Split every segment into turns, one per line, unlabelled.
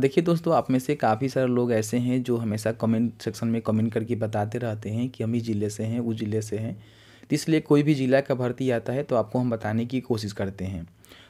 देखिए दोस्तों आप में से काफ़ी सारे लोग ऐसे हैं जो हमेशा कमेंट सेक्शन में कमेंट करके बताते रहते हैं कि हम इस ज़िले से हैं उस ज़िले से हैं तो इसलिए कोई भी ज़िला का भर्ती आता है तो आपको हम बताने की कोशिश करते हैं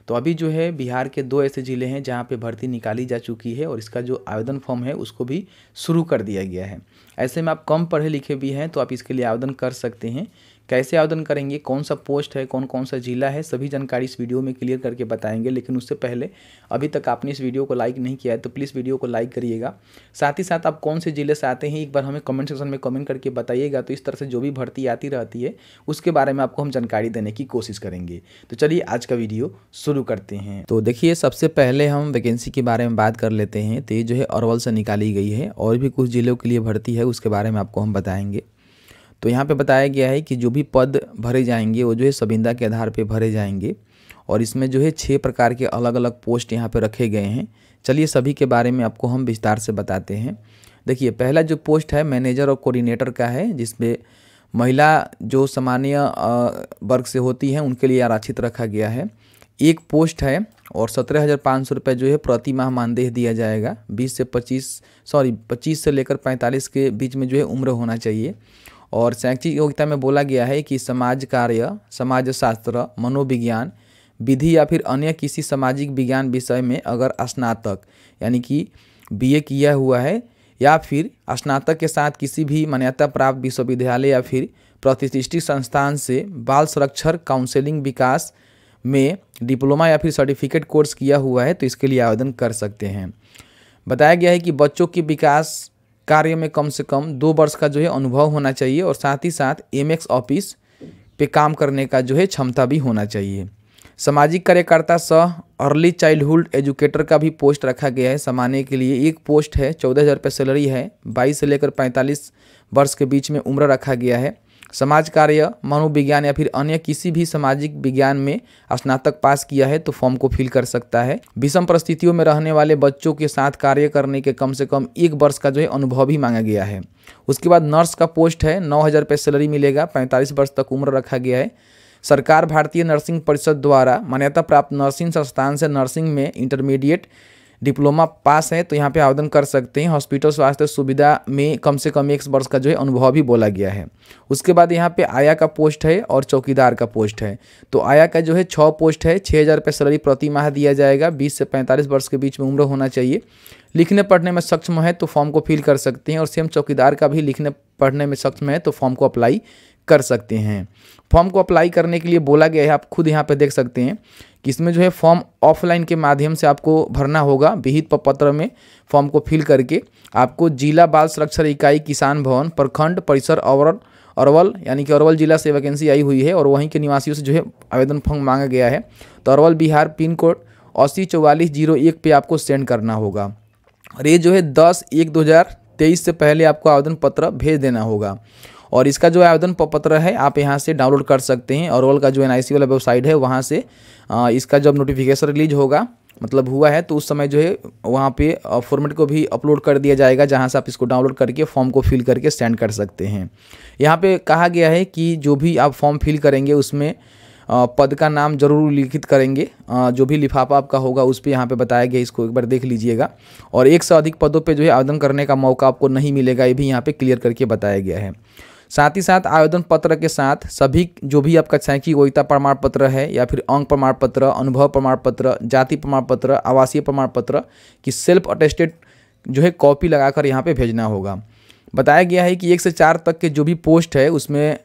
तो अभी जो है बिहार के दो ऐसे ज़िले हैं जहाँ पे भर्ती निकाली जा चुकी है और इसका जो आवेदन फॉर्म है उसको भी शुरू कर दिया गया है ऐसे में आप कम पढ़े लिखे भी हैं तो आप इसके लिए आवेदन कर सकते हैं कैसे आवेदन करेंगे कौन सा पोस्ट है कौन कौन सा जिला है सभी जानकारी इस वीडियो में क्लियर करके बताएंगे लेकिन उससे पहले अभी तक आपने इस वीडियो को लाइक नहीं किया है तो प्लीज़ वीडियो को लाइक करिएगा साथ ही साथ आप कौन से ज़िले से आते हैं एक बार हमें कमेंट सेक्शन में कमेंट करके बताइएगा तो इस तरह से जो भी भर्ती आती रहती है उसके बारे में आपको हम जानकारी देने की कोशिश करेंगे तो चलिए आज का वीडियो शुरू करते हैं तो देखिए सबसे पहले हम वैकेंसी के बारे में बात कर लेते हैं तो ये जो है अरवल से निकाली गई है और भी कुछ ज़िलों के लिए भर्ती है उसके बारे में आपको हम बताएँगे तो यहाँ पे बताया गया है कि जो भी पद भरे जाएंगे वो जो है संविंदा के आधार पे भरे जाएंगे और इसमें जो है छः प्रकार के अलग अलग पोस्ट यहाँ पे रखे गए हैं चलिए सभी के बारे में आपको हम विस्तार से बताते हैं देखिए पहला जो पोस्ट है मैनेजर और कोऑर्डिनेटर का है जिसमें महिला जो सामान्य वर्ग से होती हैं उनके लिए आरक्षित रखा गया है एक पोस्ट है और सत्रह हज़ार पाँच सौ रुपये जो है प्रति माह मानदेह दिया जाएगा बीस से पच्चीस सॉरी पच्चीस से लेकर पैंतालीस के बीच में जो है उम्र होना चाहिए और शैक्षिक योग्यता में बोला गया है कि समाज कार्य समाजशास्त्र मनोविज्ञान विधि या फिर अन्य किसी सामाजिक विज्ञान विषय में अगर स्नातक यानी कि बीए किया हुआ है या फिर स्नातक के साथ किसी भी मान्यता प्राप्त विश्वविद्यालय या फिर प्रतिष्ठित संस्थान से बाल संरक्षण काउंसलिंग विकास में डिप्लोमा या फिर सर्टिफिकेट कोर्स किया हुआ है तो इसके लिए आवेदन कर सकते हैं बताया गया है कि बच्चों के विकास कार्य में कम से कम दो वर्ष का जो है अनुभव होना चाहिए और साथ ही साथ एम ऑफिस पे काम करने का जो है क्षमता भी होना चाहिए सामाजिक कार्यकर्ता सह अर्ली चाइल्डहुड एजुकेटर का भी पोस्ट रखा गया है सामान्य के लिए एक पोस्ट है चौदह हज़ार रुपये सैलरी है बाईस से लेकर पैंतालीस वर्ष के बीच में उम्र रखा गया है समाज कार्य मनोविज्ञान या फिर अन्य किसी भी सामाजिक विज्ञान में स्नातक पास किया है तो फॉर्म को फिल कर सकता है विषम परिस्थितियों में रहने वाले बच्चों के साथ कार्य करने के कम से कम एक वर्ष का जो है अनुभव भी मांगा गया है उसके बाद नर्स का पोस्ट है नौ हज़ार रुपये सैलरी मिलेगा पैंतालीस वर्ष तक उम्र रखा गया है सरकार भारतीय नर्सिंग परिषद द्वारा मान्यता प्राप्त नर्सिंग संस्थान से नर्सिंग में इंटरमीडिएट डिप्लोमा पास हैं तो यहाँ पे आवेदन कर सकते हैं हॉस्पिटल स्वास्थ्य सुविधा में कम से कम एक वर्ष का जो है अनुभव भी बोला गया है उसके बाद यहाँ पे आया का पोस्ट है और चौकीदार का पोस्ट है तो आया का जो है छः पोस्ट है छः हज़ार रुपये सैलरी प्रति माह दिया जाएगा बीस से पैंतालीस वर्ष के बीच में उम्र होना चाहिए लिखने पढ़ने में सक्षम है तो फॉर्म को फिल कर सकते हैं और सेम चौकीदार का भी लिखने पढ़ने में सक्षम है तो फॉर्म को अप्लाई कर सकते हैं फॉर्म को अप्लाई करने के लिए बोला गया है आप खुद यहाँ पर देख सकते हैं कि इसमें जो है फॉर्म ऑफलाइन के माध्यम से आपको भरना होगा विहित पत्र में फॉर्म को फिल करके आपको जिला बाल सुरक्षा इकाई किसान भवन प्रखंड परिसर और अरवल यानी कि अरवल जिला से वैकेंसी आई हुई है और वहीं के निवासियों से जो है आवेदन फॉर्म मांगा गया है तो अरवल बिहार पिन कोड अस्सी चौवालीस जीरो एक पे आपको सेंड करना होगा और ये जो है दस एक दो हज़ार तेईस से पहले आपको आवेदन पत्र भेज देना होगा और इसका जो आवेदन पत्र है आप यहाँ से डाउनलोड कर सकते हैं और का जो एन वाला वेबसाइट है वहाँ से इसका जब नोटिफिकेशन रिलीज होगा मतलब हुआ है तो उस समय जो है वहाँ पे फॉर्मेट को भी अपलोड कर दिया जाएगा जहाँ से आप इसको डाउनलोड करके फॉर्म को फिल करके सेंड कर सकते हैं यहाँ पे कहा गया है कि जो भी आप फॉर्म फिल करेंगे उसमें पद का नाम जरूर लिखित करेंगे जो भी लिफाफा आपका होगा उस पर यहाँ पे बताया गया इसको एक बार देख लीजिएगा और एक से अधिक पदों पर जो है आवेदन करने का मौका आपको नहीं मिलेगा ये भी यहाँ पर क्लियर करके बताया गया है साथ ही साथ आवेदन पत्र के साथ सभी जो भी आपका शैक्षिक योग्यता प्रमाण पत्र है या फिर अंग प्रमाण पत्र अनुभव प्रमाण पत्र जाति प्रमाण पत्र आवासीय प्रमाण पत्र की सेल्फ अटेस्टेड जो है कॉपी लगाकर यहाँ पे भेजना होगा बताया गया है कि एक से चार तक के जो भी पोस्ट है उसमें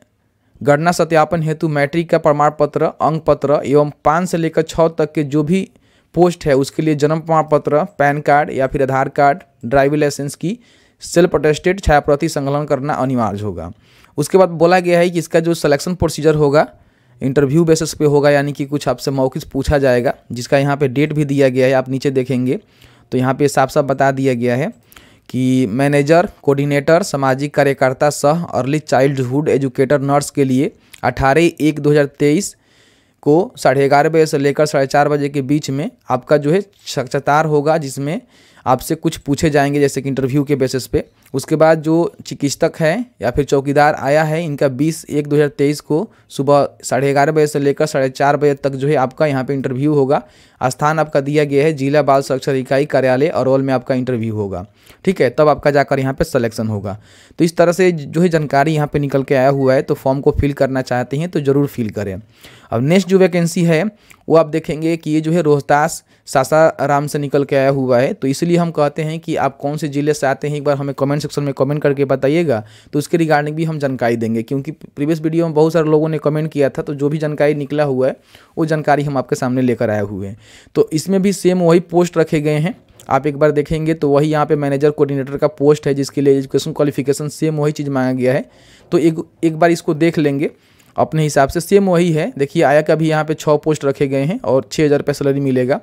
गणना सत्यापन हेतु मैट्रिक का प्रमाण पत्र अंक पत्र एवं पाँच से लेकर छः तक के जो भी पोस्ट है उसके लिए जन्म प्रमाण पत्र पैन कार्ड या फिर आधार कार्ड ड्राइविंग लाइसेंस की सेल्फ अटेस्टेड छायाप्रति संकलन करना अनिवार्य होगा उसके बाद बोला गया है कि इसका जो सिलेक्शन प्रोसीजर होगा इंटरव्यू बेसिस पे होगा यानी कि कुछ आपसे मौके पूछा जाएगा जिसका यहाँ पे डेट भी दिया गया है आप नीचे देखेंगे तो यहाँ पे साफ साफ बता दिया गया है कि मैनेजर कोऑर्डिनेटर सामाजिक कार्यकर्ता सह अर्ली चाइल्डहुड एजुकेटर नर्स के लिए 18 एक 2023 को साढ़े ग्यारह बजे से लेकर साढ़े चार बजे के बीच में आपका जो है साक्षात्कार होगा जिसमें आपसे कुछ पूछे जाएंगे जैसे कि इंटरव्यू के बेसिस पे उसके बाद जो चिकित्सक है या फिर चौकीदार आया है इनका 20 एक 2023 को सुबह साढ़े ग्यारह बजे से लेकर साढ़े चार बजे तक जो है आपका यहाँ पे इंटरव्यू होगा स्थान आपका दिया गया है जिला बाल सुरक्षा इकाई कार्यालय ऑल में आपका इंटरव्यू होगा ठीक है तब आपका जाकर यहाँ पर सलेक्शन होगा तो इस तरह से जो है जानकारी यहाँ पर निकल के आया हुआ है तो फॉर्म को फिल करना चाहते हैं तो ज़रूर फिल करें अब नेक्स्ट जो वैकेंसी है वो आप देखेंगे कि ये जो है रोहतास सासाराम से निकल के आया हुआ है तो इसलिए हम कहते हैं कि आप कौन से ज़िले से आते हैं एक बार हमें कमेंट सेक्शन में कमेंट करके बताइएगा तो उसके रिगार्डिंग भी हम जानकारी देंगे क्योंकि प्रीवियस वीडियो में बहुत सारे लोगों ने कमेंट किया था तो जो भी जानकारी निकला हुआ है वो जानकारी हम आपके सामने लेकर आए हुए हैं तो इसमें भी सेम वही पोस्ट रखे गए हैं आप एक बार देखेंगे तो वही यहाँ पे मैनेजर कोऑर्डिनेटर का पोस्ट है जिसके लिए एजुकेशन क्वालिफिकेशन सेम वही चीज़ मांगा गया है तो एक एक बार इसको देख लेंगे अपने हिसाब से सेम वही है देखिए आया का भी यहाँ पे छः पोस्ट रखे गए हैं और छः हज़ार रुपये सैलरी मिलेगा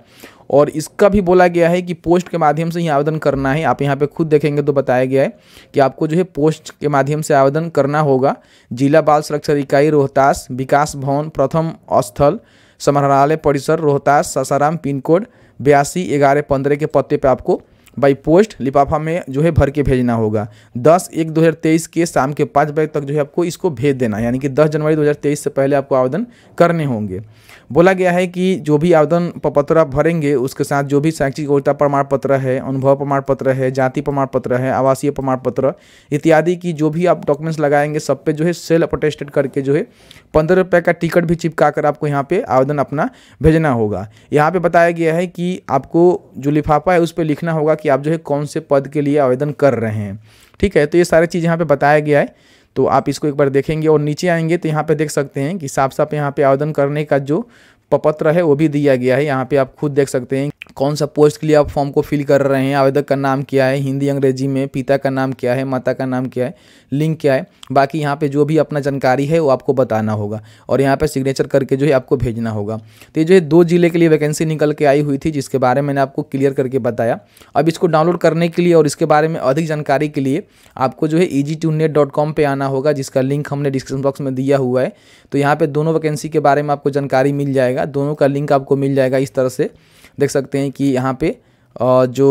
और इसका भी बोला गया है कि पोस्ट के माध्यम से ही आवेदन करना है आप यहाँ पे खुद देखेंगे तो बताया गया है कि आपको जो है पोस्ट के माध्यम से आवेदन करना होगा जिला बाल सुरक्षा इकाई रोहतास विकास भवन प्रथम स्थल समाहरणालय परिसर रोहतास सासाराम पिन कोड बयासी ग्यारह पंद्रह के पत्ते पर आपको बाई पोस्ट लिफाफा में जो है भर के भेजना होगा दस एक दो हज़ार तेईस के शाम के पाँच बजे तक जो है आपको इसको भेज देना है यानी कि दस जनवरी दो हज़ार तेईस से पहले आपको आवेदन करने होंगे बोला गया है कि जो भी आवेदन पत्र आप भरेंगे उसके साथ जो भी शैक्षिक योग्यता प्रमाण पत्र है अनुभव प्रमाण पत्र है जाति प्रमाण पत्र है आवासीय प्रमाण पत्र इत्यादि की जो भी आप डॉक्यूमेंट्स लगाएंगे सब पे जो है सेल अपोटेस्टेड करके जो है पंद्रह रुपये का टिकट भी चिपका कर आपको यहाँ पे आवेदन अपना भेजना होगा यहाँ पर बताया गया है कि आपको जो लिफाफा है उस पर लिखना होगा कि कि आप जो है कौन से पद के लिए आवेदन कर रहे हैं ठीक है तो ये सारी चीज़ यहाँ पे बताया गया है तो आप इसको एक बार देखेंगे और नीचे आएंगे तो यहाँ पे देख सकते हैं कि साफ साफ यहाँ पे आवेदन करने का जो पपत्र है वो भी दिया गया है यहाँ पे आप खुद देख सकते हैं कौन सा पोस्ट के लिए आप फॉर्म को फिल कर रहे हैं आवेदक का नाम क्या है हिंदी अंग्रेजी में पिता का नाम क्या है माता का नाम क्या है लिंक क्या है बाकी यहाँ पे जो भी अपना जानकारी है वो आपको बताना होगा और यहाँ पे सिग्नेचर करके जो है आपको भेजना होगा तो ये जो है दो जिले के लिए वैकेंसी निकल के आई हुई थी जिसके बारे में मैंने आपको क्लियर करके बताया अब इसको डाउनलोड करने के लिए और इसके बारे में अधिक जानकारी के लिए आपको जो है ई जी पे आना होगा जिसका लिंक हमने डिस्क्रिप्शन बॉक्स में दिया हुआ है तो यहाँ पर दोनों वैकेंसी के बारे में आपको जानकारी मिल जाएगा दोनों का लिंक आपको मिल जाएगा इस तरह से देख सकते हैं कि यहाँ पर जो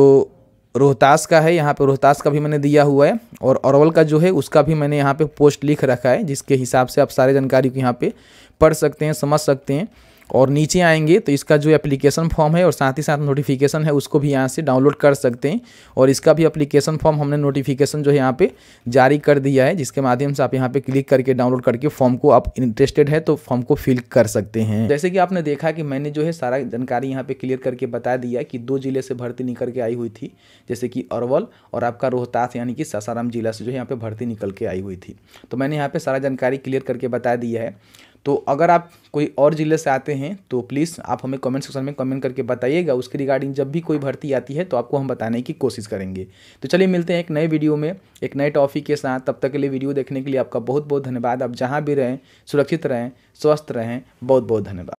रोहतास का है यहाँ पे रोहतास का भी मैंने दिया हुआ है और अरवल का जो है उसका भी मैंने यहाँ पे पोस्ट लिख रखा है जिसके हिसाब से आप सारे जानकारी को यहाँ पे पढ़ सकते हैं समझ सकते हैं और नीचे आएंगे तो इसका जो एप्लीकेशन फॉर्म है और साथ ही साथ नोटिफिकेशन है उसको भी यहाँ से डाउनलोड कर सकते हैं और इसका भी एप्लीकेशन फॉर्म हमने नोटिफिकेशन जो है यहाँ पे जारी कर दिया है जिसके माध्यम से आप यहाँ पे क्लिक करके डाउनलोड करके फॉर्म को आप इंटरेस्टेड है तो फॉर्म को फिल कर सकते हैं जैसे कि आपने देखा कि मैंने जो है सारा जानकारी यहाँ पर क्लियर करके बता दिया कि दो जिले से भर्ती निकल के आई हुई थी जैसे कि अरवल और आपका रोहतास यानी कि सासाराम जिला से जो है यहाँ पर भर्ती निकल के आई हुई थी तो मैंने यहाँ पर सारा जानकारी क्लियर करके बता दिया है तो अगर आप कोई और ज़िले से आते हैं तो प्लीज़ आप हमें कमेंट सेक्शन में कमेंट करके बताइएगा उसके रिगार्डिंग जब भी कोई भर्ती आती है तो आपको हम बताने की कोशिश करेंगे तो चलिए मिलते हैं एक नए वीडियो में एक नए टॉपिक के साथ तब तक के लिए वीडियो देखने के लिए आपका बहुत बहुत धन्यवाद आप जहाँ भी रहें सुरक्षित रहें स्वस्थ रहें बहुत बहुत धन्यवाद